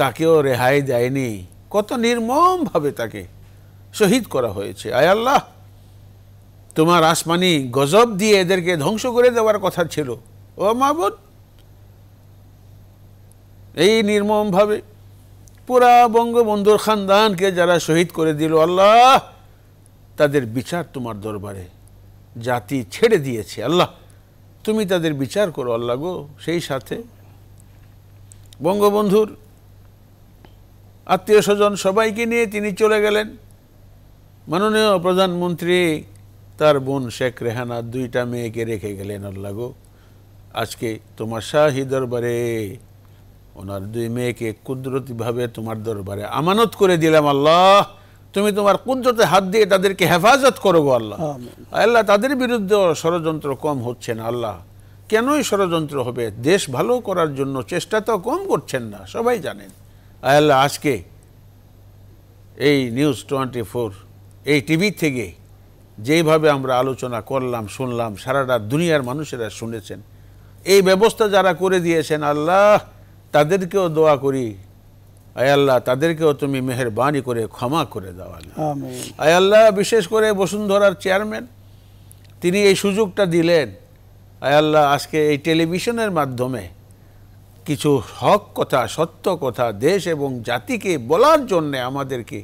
তাকেও রেহাই দেয়নি কত নির্মমভাবে তাকে শহীদ করা হয়েছে আয় আল্লাহ তোমার আসমানি গজব দিয়ে এদেরকে ধ্বংস করে দেওয়ার কথা ছিল ও মাবুদ এই নির্মমভাবে পুরা বঙ্গবন্ধুর খানদানকে যারা শহীদ করে দিল আল্লাহ তাদের বিচার তোমার দরবারে জাতি ছেড়ে দিয়েছে আল্লাহ তুমি তাদের বিচার করো আল্লাহ গো সেই সাথে বঙ্গবন্ধুর আত্মীয় স্বজন সবাইকে নিয়ে তিনি চলে গেলেন মাননীয় প্রধানমন্ত্রী তার বোন শেখ রেহানা দুইটা মেয়েকে রেখে গেলেন আল্লাহ গো আজকে তোমার শাহী দরবারে ওনার দুই মেয়েকে কুদরতিভাবে তোমার দরবারে আমানত করে দিলাম আল্লাহ তুমি তোমার কুদরতে হাত দিয়ে তাদেরকে হেফাজত করো গো আল্লাহ আল্লাহ তাদের বিরুদ্ধে ষড়যন্ত্র কম হচ্ছে না আল্লাহ কেনই ষড়যন্ত্র হবে দেশ ভালো করার জন্য চেষ্টা তো কম করছেন না সবাই জানেন আল্লাহ আজকে এই নিউজ টোয়েন্টি ফোর এই টিভি থেকে যেইভাবে আমরা আলোচনা করলাম শুনলাম সারাটা দুনিয়ার মানুষেরা শুনেছেন এই ব্যবস্থা যারা করে দিয়েছেন আল্লাহ তাদেরকেও দোয়া করি আয়াল্লাহ তাদেরকেও তুমি মেহরবানি করে ক্ষমা করে দাও আল্লাহ বিশেষ করে বসুন্ধরার চেয়ারম্যান তিনি এই সুযোগটা দিলেন আয়াল্লাহ আজকে এই টেলিভিশনের মাধ্যমে কিছু হক কথা সত্য কথা দেশ এবং জাতিকে বলার জন্যে আমাদেরকে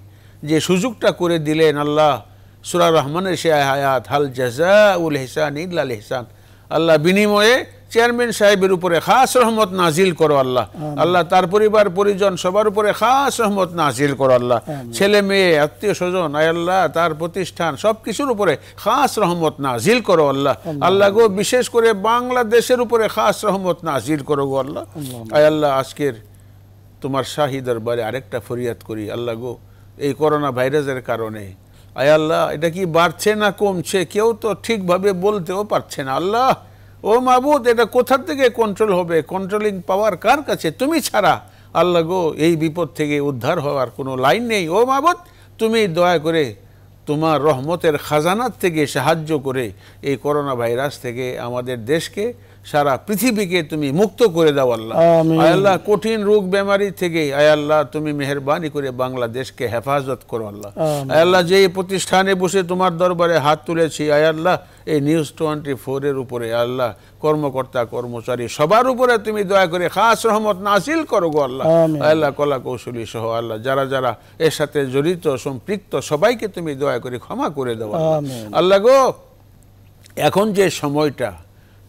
যে সুযোগটা করে দিলেন আল্লাহ সুরা রহমানের সে আয়াত হাল জাজা উল হেসান ইল্লা হেসান আল্লাহ বিনিময়ে চেয়ারম্যান সাহেবের উপরে খাস রহমত নাজিল করো আল্লাহ আল্লাহ তার পরিবার পরিজন সবার উপরে খাস রহমত নাজিল করো আল্লাহ ছেলে মেয়ে আত্মীয় স্বজন আয় আল্লাহ তার প্রতিষ্ঠান সব কিছুর উপরে খাস রহমত নাজিল করো আল্লাহ আল্লাহ গো বিশেষ করে বাংলাদেশের উপরে খাস রহমত নাজিল করো গো আল্লাহ আয় আল্লাহ আজকের তোমার শাহী দরবারে আরেকটা ফরিয়াদ করি আল্লাহ গো এই করোনা ভাইরাসের কারণে আয় আল্লাহ এটা কি বাড়ছে না কমছে কেউ তো ঠিকভাবে বলতেও পারছে না আল্লাহ ও মাবুদ এটা কোথার থেকে কন্ট্রোল হবে কন্ট্রোলিং পাওয়ার কার কাছে তুমি ছাড়া আল্লাহ গো এই বিপদ থেকে উদ্ধার হওয়ার কোনো লাইন নেই ও মাবুদ তুমি দয়া করে তোমার রহমতের খাজানার থেকে সাহায্য করে এই করোনা ভাইরাস থেকে আমাদের দেশকে সারা পৃথিবীকে তুমি মুক্ত করে দাও আল্লাহ আল্লাহ কঠিন রোগ বেমারি থেকে আল্লাহ তুমি মেহরবানি করে বাংলাদেশকে হেফাজত করো আল্লাহ আল্লাহ যে প্রতিষ্ঠানে বসে তোমার দরবারে হাত তুলেছি আল্লাহ এই নিউজ টোয়েন্টি ফোরের উপরে আল্লাহ কর্মকর্তা কর্মচারী সবার উপরে তুমি দয়া করে খাস রহমত নাসিল করো গো আল্লাহ আল্লাহ কলা কৌশলী সহ আল্লাহ যারা যারা এর সাথে জড়িত সম্পৃক্ত সবাইকে তুমি দয়া করে ক্ষমা করে দেওয়া আল্লাহ গো এখন যে সময়টা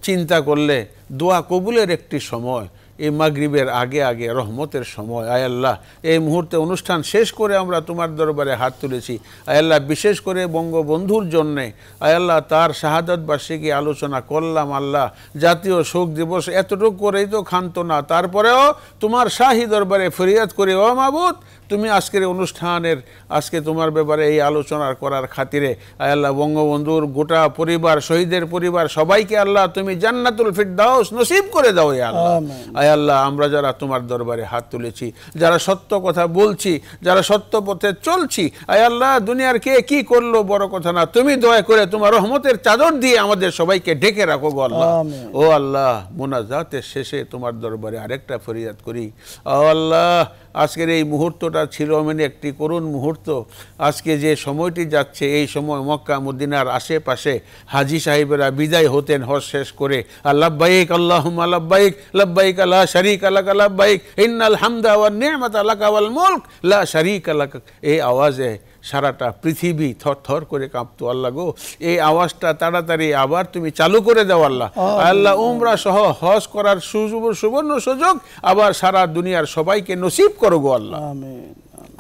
চিন্তা করলে দোয়া কবুলের একটি সময় এই মাগরিবের আগে আগে রহমতের সময় আয় আল্লাহ এই মুহূর্তে অনুষ্ঠান শেষ করে আমরা তোমার দরবারে হাত তুলেছি আয় আল্লাহ বিশেষ করে বঙ্গবন্ধুর জন্যে আয় আল্লাহ তার শাহাদত বার্ষিকী আলোচনা করলাম আল্লাহ জাতীয় শোক দিবস এতটুকু করেই তো খান্ত না তারপরেও তোমার শাহী দরবারে ফরিয়াদ করে ও মাবুদ তুমি আজকের অনুষ্ঠানের আজকে তোমার ব্যাপারে এই আলোচনা করার খাতিরে আল্লাহ বঙ্গবন্ধুর গোটা পরিবার শহীদের পরিবার সবাইকে আল্লাহ তুমি জান্নাতুল ফির দাও নসিব করে দাও আল্লাহ আয় আল্লাহ আমরা যারা তোমার দরবারে হাত তুলেছি যারা সত্য কথা বলছি যারা সত্য পথে চলছি আয় আল্লাহ দুনিয়ার কে কি করলো বড় কথা না তুমি দয়া করে তোমার রহমতের চাদর দিয়ে আমাদের সবাইকে ডেকে রাখো গো আল্লাহ ও আল্লাহ মোনাজাতের শেষে তোমার দরবারে আরেকটা ফরিয়াদ করি ও আল্লাহ আজকের এই মুহূর্তটা ঘটনাটা ছিল মানে একটি করুণ মুহূর্ত আজকে যে সময়টি যাচ্ছে এই সময় মক্কা মদিনার আশেপাশে হাজি সাহেবেরা বিদায় হতেন হস শেষ করে আল্লাহবাইক আল্লাহমা আল্লাহবাইক লাব্বাইক আল্লাহ শারিক আলাক আল্লাহবাইক ইন্নাল হামদা ওয়াল নিয়ামত আলাক আওয়াল মুলক লা শারিক আলাক এই আওয়াজে সারাটা পৃথিবী থর থর করে কাঁপতো আল্লাহ গো এই আওয়াজটা তাড়াতাড়ি আবার তুমি চালু করে দাও আল্লাহ আল্লাহ উমরা সহ হজ করার সুবর্ণ সুযোগ আবার সারা দুনিয়ার সবাইকে নসিব করো গো আল্লাহ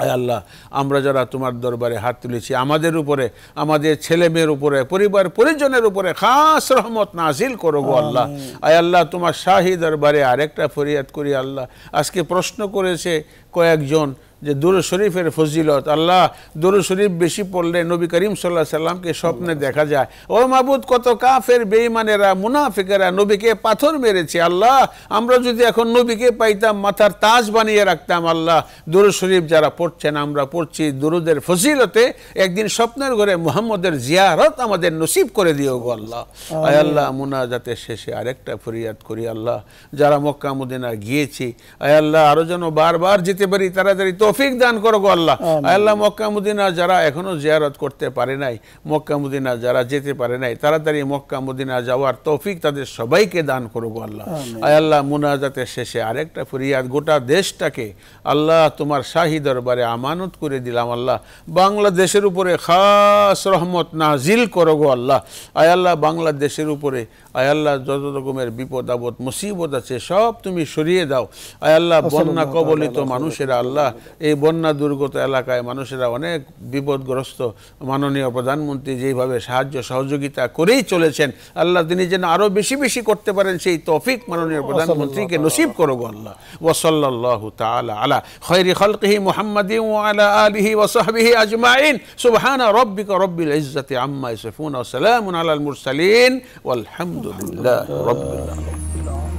আয় আল্লাহ আমরা যারা তোমার দরবারে হাত তুলেছি আমাদের উপরে আমাদের ছেলে মেয়ের উপরে পরিবার পরিজনের উপরে খাস রহমত নাজিল করো গো আল্লাহ আয় আল্লাহ তোমার শাহী দরবারে আরেকটা ফরিয়াদ করি আল্লাহ আজকে প্রশ্ন করেছে কয়েকজন যে দুরু শরীফের ফজিলত আল্লাহ দুরু শরীফ বেশি পড়লে নবী করিম সাল্লাহ সাল্লামকে স্বপ্নে দেখা যায় ও মাবুদ কত কাফের বেইমানেরা মুনাফিকেরা নবীকে পাথর মেরেছে আল্লাহ আমরা যদি এখন নবীকে পাইতাম মাথার তাজ বানিয়ে রাখতাম আল্লাহ দুরু শরীফ যারা পড়ছেন আমরা পড়ছি দুরুদের ফজিলতে একদিন স্বপ্নের ঘরে মুহাম্মদের জিয়ারত আমাদের নসিব করে দিও গো আল্লাহ আয় আল্লাহ মুনাজাতের শেষে আরেকটা ফরিয়াদ করি আল্লাহ যারা মক্কা মদিনা গিয়েছি আয় আল্লাহ আরও যেন বারবার যেতে পারি তাড়াতাড়ি তো তৌফিক দান করো গো আল্লাহ আল্লাহ মক্কামুদ্দিনা যারা এখনো জিয়ারত করতে পারে নাই মক্কামুদ্দিনা যারা যেতে পারে নাই তাড়াতাড়ি মক্কামুদ্দিনা যাওয়ার তৌফিক তাদের সবাইকে দান করো গো আল্লাহ আল্লাহ মুনাজাতের শেষে আরেকটা ফরিয়াদ গোটা দেশটাকে আল্লাহ তোমার শাহী দরবারে আমানত করে দিলাম আল্লাহ বাংলাদেশের উপরে খাস রহমত নাজিল করো গো আল্লাহ আয় আল্লাহ বাংলাদেশের উপরে আয় আল্লাহ যত রকমের বিপদ আপদ মুসিবত আছে সব তুমি সরিয়ে দাও আয় আল্লাহ বন্যা কবলিত মানুষেরা আল্লাহ এই বন্যা দুর্গত এলাকায় মানুষেরা অনেক বিপদগ্রস্ত মাননীয় প্রধানমন্ত্রী যেইভাবে সাহায্য সহযোগিতা করেই চলেছেন আল্লাহ তিনি যেন আরও বেশি বেশি করতে পারেন সেই তফিক মাননীয় প্রধানমন্ত্রীকে নসিব করো গো আল্লাহ ওসল্লাহ তালা আলা খৈরি খলকি মোহাম্মদ আলহি ওসহাবিহি আজমাইন সুবহান রব্বিক রব্বিল ইজ্জাতি আম্মা ইসফুন ওসালামুন আলাল মুরসালিন ওয়ালহামদুলিল্লাহ لله رب العالمين